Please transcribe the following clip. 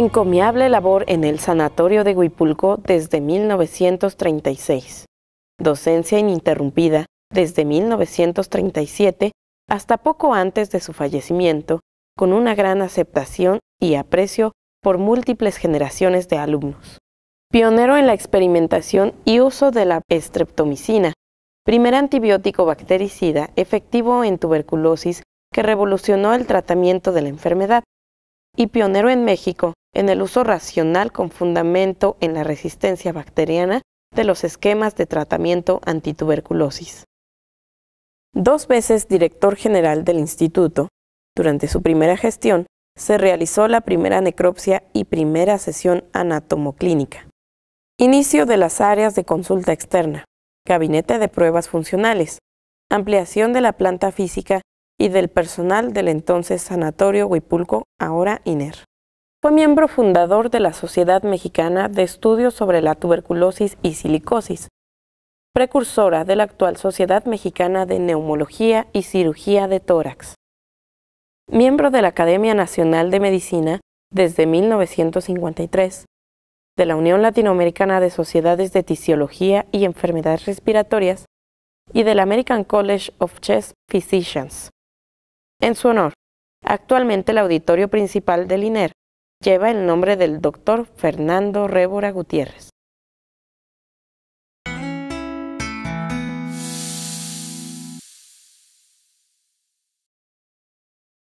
encomiable labor en el Sanatorio de Huipulco desde 1936, docencia ininterrumpida desde 1937 hasta poco antes de su fallecimiento, con una gran aceptación y aprecio por múltiples generaciones de alumnos. Pionero en la experimentación y uso de la estreptomicina, primer antibiótico bactericida efectivo en tuberculosis que revolucionó el tratamiento de la enfermedad y pionero en México en el uso racional con fundamento en la resistencia bacteriana de los esquemas de tratamiento antituberculosis. Dos veces director general del instituto, durante su primera gestión se realizó la primera necropsia y primera sesión anatomoclínica. Inicio de las áreas de consulta externa, gabinete de pruebas funcionales, ampliación de la planta física y del personal del entonces Sanatorio Huipulco, ahora INER. Fue miembro fundador de la Sociedad Mexicana de Estudios sobre la Tuberculosis y Silicosis, precursora de la actual Sociedad Mexicana de Neumología y Cirugía de Tórax. Miembro de la Academia Nacional de Medicina desde 1953, de la Unión Latinoamericana de Sociedades de Tisiología y Enfermedades Respiratorias y del American College of Chest Physicians en su honor. Actualmente el auditorio principal del INER lleva el nombre del doctor Fernando Révora Gutiérrez.